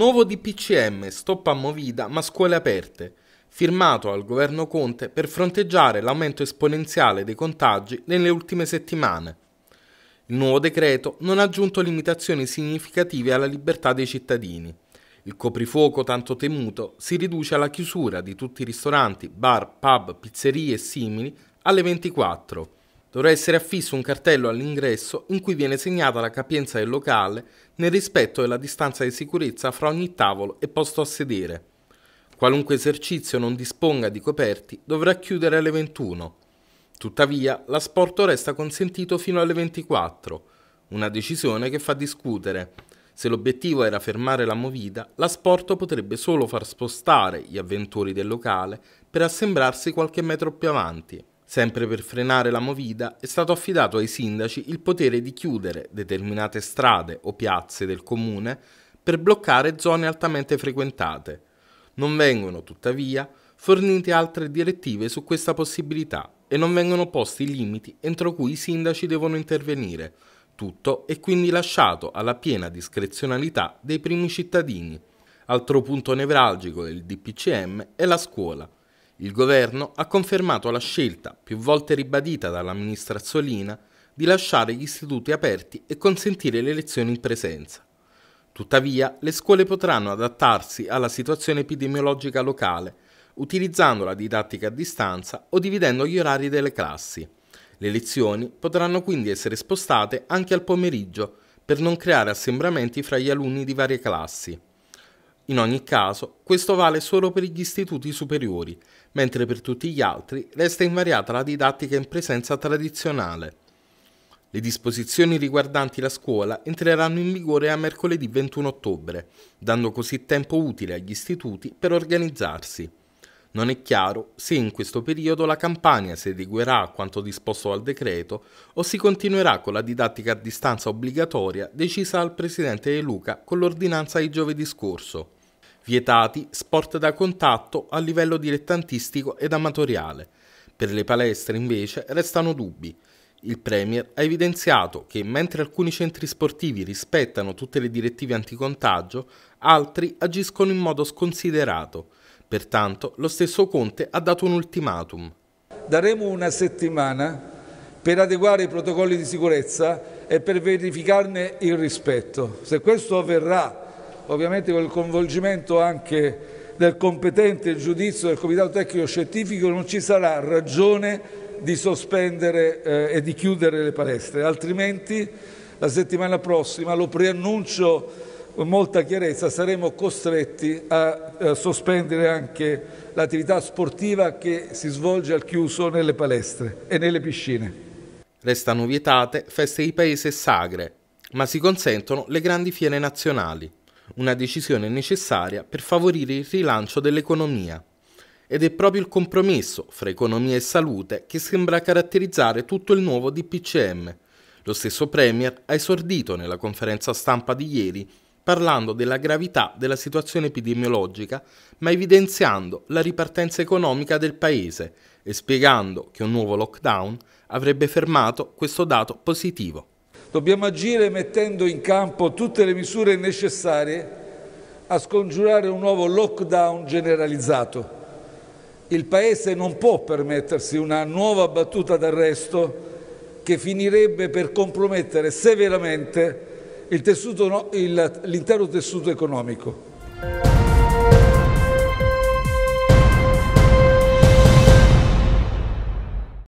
Nuovo DPCM, stop a Movida ma scuole aperte, firmato al governo Conte per fronteggiare l'aumento esponenziale dei contagi nelle ultime settimane. Il nuovo decreto non ha aggiunto limitazioni significative alla libertà dei cittadini. Il coprifuoco tanto temuto si riduce alla chiusura di tutti i ristoranti, bar, pub, pizzerie e simili alle 24 Dovrà essere affisso un cartello all'ingresso in cui viene segnata la capienza del locale nel rispetto della distanza di sicurezza fra ogni tavolo e posto a sedere. Qualunque esercizio non disponga di coperti dovrà chiudere alle 21. Tuttavia, l'asporto resta consentito fino alle 24, una decisione che fa discutere. Se l'obiettivo era fermare la movida, l'asporto potrebbe solo far spostare gli avventori del locale per assembrarsi qualche metro più avanti. Sempre per frenare la movida è stato affidato ai sindaci il potere di chiudere determinate strade o piazze del comune per bloccare zone altamente frequentate. Non vengono tuttavia fornite altre direttive su questa possibilità e non vengono posti i limiti entro cui i sindaci devono intervenire. Tutto è quindi lasciato alla piena discrezionalità dei primi cittadini. Altro punto nevralgico del DPCM è la scuola il governo ha confermato la scelta, più volte ribadita dall'amministraziolina, di lasciare gli istituti aperti e consentire le lezioni in presenza. Tuttavia, le scuole potranno adattarsi alla situazione epidemiologica locale, utilizzando la didattica a distanza o dividendo gli orari delle classi. Le lezioni potranno quindi essere spostate anche al pomeriggio per non creare assembramenti fra gli alunni di varie classi. In ogni caso, questo vale solo per gli istituti superiori, mentre per tutti gli altri resta invariata la didattica in presenza tradizionale. Le disposizioni riguardanti la scuola entreranno in vigore a mercoledì 21 ottobre, dando così tempo utile agli istituti per organizzarsi. Non è chiaro se in questo periodo la campagna si adeguerà a quanto disposto dal decreto o si continuerà con la didattica a distanza obbligatoria decisa dal Presidente De Luca con l'ordinanza di giovedì scorso vietati sport da contatto a livello dilettantistico ed amatoriale. Per le palestre invece restano dubbi. Il Premier ha evidenziato che mentre alcuni centri sportivi rispettano tutte le direttive anticontagio, altri agiscono in modo sconsiderato. Pertanto lo stesso Conte ha dato un ultimatum. Daremo una settimana per adeguare i protocolli di sicurezza e per verificarne il rispetto. Se questo avverrà ovviamente con il coinvolgimento anche del competente giudizio del Comitato Tecnico Scientifico, non ci sarà ragione di sospendere eh, e di chiudere le palestre, altrimenti la settimana prossima, lo preannuncio con molta chiarezza, saremo costretti a eh, sospendere anche l'attività sportiva che si svolge al chiuso nelle palestre e nelle piscine. Restano vietate feste di paese e sagre, ma si consentono le grandi fiere nazionali una decisione necessaria per favorire il rilancio dell'economia. Ed è proprio il compromesso fra economia e salute che sembra caratterizzare tutto il nuovo DPCM. Lo stesso Premier ha esordito nella conferenza stampa di ieri parlando della gravità della situazione epidemiologica, ma evidenziando la ripartenza economica del Paese e spiegando che un nuovo lockdown avrebbe fermato questo dato positivo. Dobbiamo agire mettendo in campo tutte le misure necessarie a scongiurare un nuovo lockdown generalizzato. Il Paese non può permettersi una nuova battuta d'arresto che finirebbe per compromettere severamente l'intero tessuto, tessuto economico.